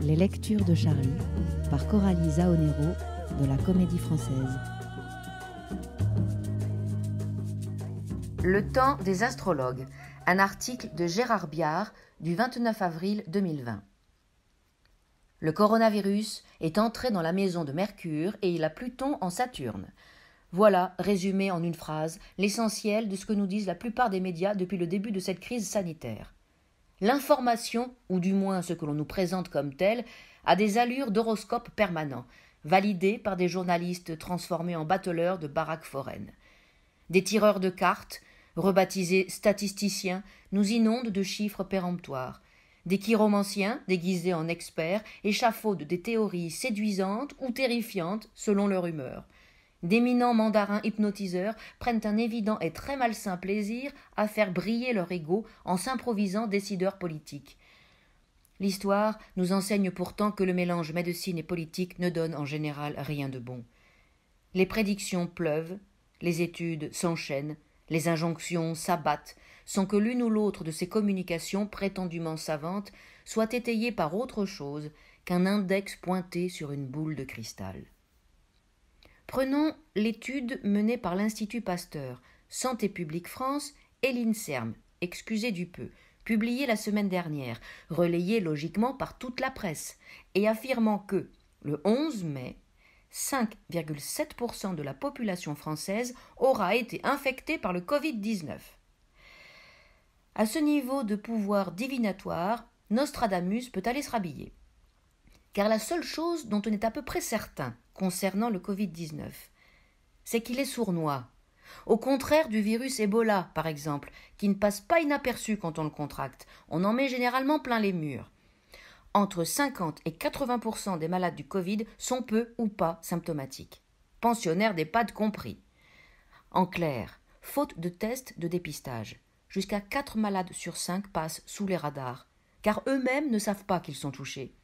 Les lectures de Charlie par Coralie Zaonero de la Comédie Française. Le temps des astrologues, un article de Gérard Biard du 29 avril 2020. Le coronavirus est entré dans la maison de Mercure et il a Pluton en Saturne. Voilà, résumé en une phrase, l'essentiel de ce que nous disent la plupart des médias depuis le début de cette crise sanitaire. L'information, ou du moins ce que l'on nous présente comme tel, a des allures d'horoscope permanent, validées par des journalistes transformés en bateleurs de baraques foraines. Des tireurs de cartes, rebaptisés statisticiens, nous inondent de chiffres péremptoires. Des chiromanciens, déguisés en experts, échafaudent des théories séduisantes ou terrifiantes selon leur humeur. D'éminents mandarins hypnotiseurs prennent un évident et très malsain plaisir à faire briller leur ego en s'improvisant décideurs politiques. L'histoire nous enseigne pourtant que le mélange médecine et politique ne donne en général rien de bon. Les prédictions pleuvent, les études s'enchaînent, les injonctions s'abattent, sans que l'une ou l'autre de ces communications prétendument savantes soit étayée par autre chose qu'un index pointé sur une boule de cristal. Prenons l'étude menée par l'Institut Pasteur, Santé publique France et l'INSERM, excusez du peu, publiée la semaine dernière, relayée logiquement par toute la presse, et affirmant que, le 11 mai, 5,7% de la population française aura été infectée par le Covid-19. À ce niveau de pouvoir divinatoire, Nostradamus peut aller se rhabiller car la seule chose dont on est à peu près certain concernant le Covid-19, c'est qu'il est sournois. Au contraire du virus Ebola, par exemple, qui ne passe pas inaperçu quand on le contracte, on en met généralement plein les murs. Entre 50 et 80 des malades du Covid sont peu ou pas symptomatiques, pensionnaires d'EHPAD compris. En clair, faute de tests de dépistage, jusqu'à 4 malades sur 5 passent sous les radars, car eux-mêmes ne savent pas qu'ils sont touchés.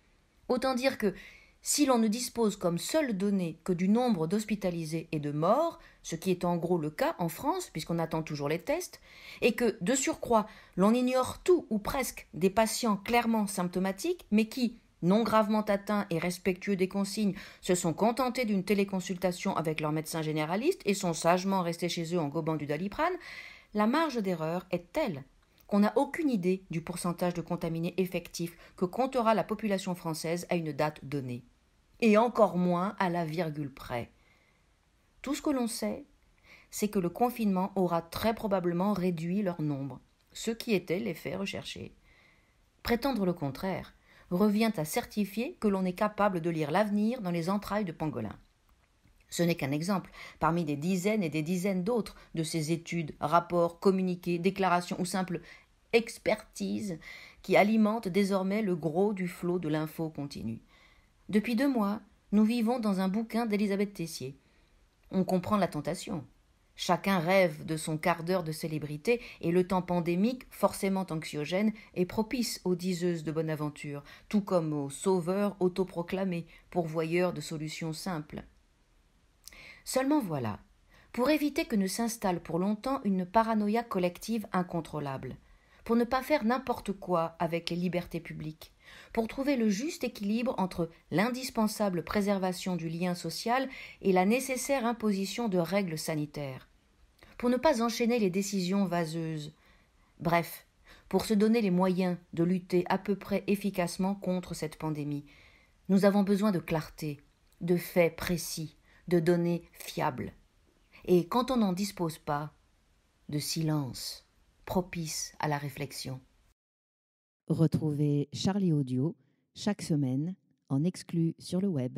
Autant dire que si l'on ne dispose comme seule donnée que du nombre d'hospitalisés et de morts, ce qui est en gros le cas en France, puisqu'on attend toujours les tests, et que, de surcroît, l'on ignore tout ou presque des patients clairement symptomatiques, mais qui, non gravement atteints et respectueux des consignes, se sont contentés d'une téléconsultation avec leur médecin généraliste et sont sagement restés chez eux en gobant du daliprane, la marge d'erreur est telle qu'on n'a aucune idée du pourcentage de contaminés effectifs que comptera la population française à une date donnée, et encore moins à la virgule près. Tout ce que l'on sait, c'est que le confinement aura très probablement réduit leur nombre, ce qui était l'effet recherché. Prétendre le contraire revient à certifier que l'on est capable de lire l'avenir dans les entrailles de pangolins. Ce n'est qu'un exemple, parmi des dizaines et des dizaines d'autres de ces études, rapports, communiqués, déclarations ou simples expertises qui alimentent désormais le gros du flot de l'info continue. Depuis deux mois, nous vivons dans un bouquin d'Elisabeth Tessier. On comprend la tentation. Chacun rêve de son quart d'heure de célébrité, et le temps pandémique, forcément anxiogène, est propice aux diseuses de bonne aventure, tout comme aux sauveurs autoproclamés, pourvoyeurs de solutions simples. Seulement voilà, pour éviter que ne s'installe pour longtemps une paranoïa collective incontrôlable, pour ne pas faire n'importe quoi avec les libertés publiques, pour trouver le juste équilibre entre l'indispensable préservation du lien social et la nécessaire imposition de règles sanitaires, pour ne pas enchaîner les décisions vaseuses. Bref, pour se donner les moyens de lutter à peu près efficacement contre cette pandémie. Nous avons besoin de clarté, de faits précis, de données fiables. Et quand on n'en dispose pas, de silence propice à la réflexion. Retrouvez Charlie Audio chaque semaine en exclu sur le web.